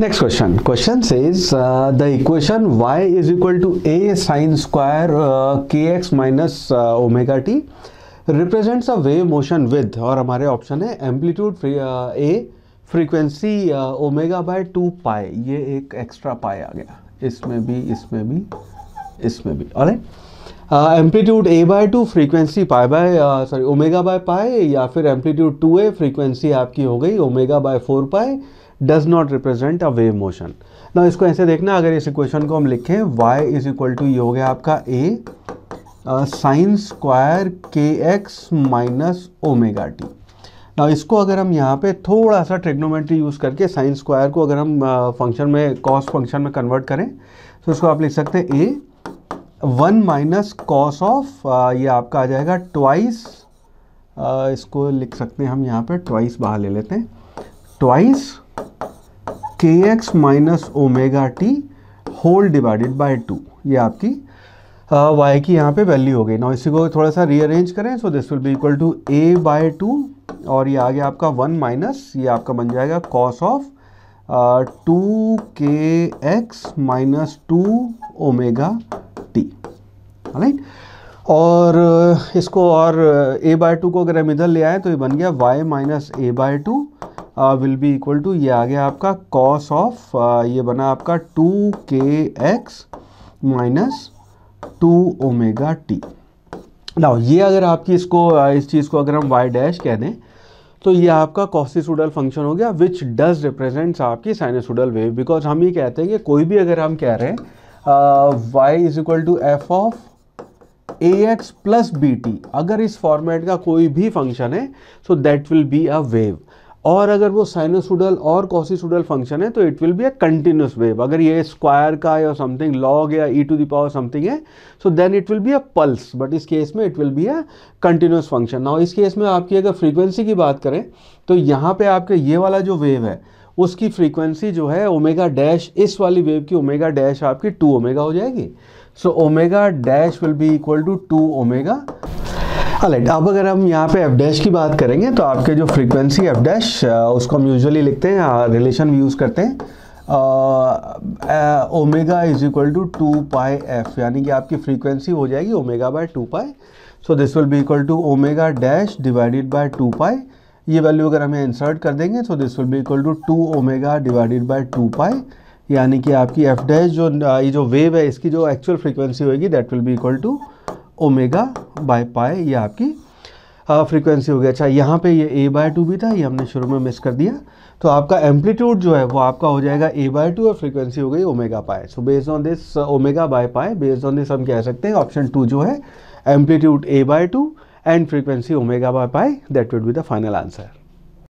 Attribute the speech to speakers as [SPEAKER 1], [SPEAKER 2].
[SPEAKER 1] next question question says uh, the equation y is equal to a sine square k x minus omega t represents a wave motion with और हमारे option है amplitude A frequency omega by two pi ये एक extra पाए आ गया इसमें भी इसमें भी इसमें भी और amplitude A by two frequency pi by sorry omega by pi या फिर एम्पलीट्यूड टू ए फ्रीक्वेंसी आपकी हो गई omega by four pi does not represent a wave motion ना इसको ऐसे देखना अगर इस इक्वेशन को हम लिखें वाई इज इक्वल टू ये हो गया आपका A sine square k x minus omega t ना इसको अगर हम यहाँ पे थोड़ा सा ट्रिग्नोमेट्री यूज़ करके साइन स्क्वायर को अगर हम फंक्शन uh, में कॉस फंक्शन में कन्वर्ट करें तो इसको आप लिख सकते हैं A one minus cos of ये आपका आ जाएगा ट्वाइस uh, इसको लिख सकते हैं हम यहाँ पे ट्वाइस बाहर ले लेते हैं twice k x minus omega t whole divided by two ये आपकी वाई की यहाँ पे वैल्यू हो गई ना इसी को थोड़ा सा रीअरेंज करें so this will be equal to A by two और ये आ गया आपका वन माइनस ये आपका बन जाएगा cos of two k x minus two omega t right और इसको और ए बाय टू को अगर हम इधर ले आए तो ये बन गया y minus A by two will be equal to ये आ गया आपका कॉस ऑफ ये बना आपका two k x minus two omega t ना ये अगर आपकी इसको इस चीज़ को अगर हम वाई डैश कह दें तो ये आपका कॉस्टिसूडल फंक्शन हो गया विच डज रिप्रेजेंट्स आपकी साइनोसूडल वेव बिकॉज हम ये कहते हैं कि कोई भी अगर हम कह रहे हैं y is equal to f of a x plus b t अगर इस फॉर्मेट का कोई भी फंक्शन है so that will be a wave और अगर वो साइनोसुडल और कॉसिसुडल फंक्शन है तो it will be a continuous wave अगर ये स्क्वायर का या समथिंग लॉग या e to the power something है so then it will be a pulse but इस केस में it will be a continuous function ना इस केस में आपकी अगर फ्रीक्वेंसी की बात करें तो यहाँ पे आपके ये वाला जो वेव है उसकी फ्रीक्वेंसी जो है ओमेगा डैश इस वाली वेव की ओमेगा डैश आपकी टू ओमेगा हो जाएगी so omega dash will be equal to two omega right अब अगर हम यहाँ पे एफ डैश की बात करेंगे तो आपके जो फ्रीक्वेंसी एफ डैश उसको हम यूजुअली लिखते हैं रिलेशन यूज़ करते हैं omega is equal to two pi f यानी कि आपकी फ्रीक्वेंसी हो जाएगी omega by two pi so this will be equal to omega dash divided by two pi ये वैल्यू अगर हमें इंसर्ट कर देंगे so this will be equal to two omega divided by two pi यानी कि आपकी एफ डैश जो ये जो वेव है इसकी जो एक्चुअल फ्रीक्वेंसी होगी that will be equal to omega by pi ये आपकी फ्रीक्वेंसी हो अच्छा यहाँ पे ये ए बाय टू भी था ये हमने शुरू में मिस कर दिया तो आपका एम्पलीट्यूड जो है वो आपका हो जाएगा ए बाय टू और फ्रीक्वेंसी हो गई omega pi so based on this omega by pi based on this हम कह सकते हैं ऑप्शन टू जो है amplitude A by two and frequency omega by pi that would be the final answer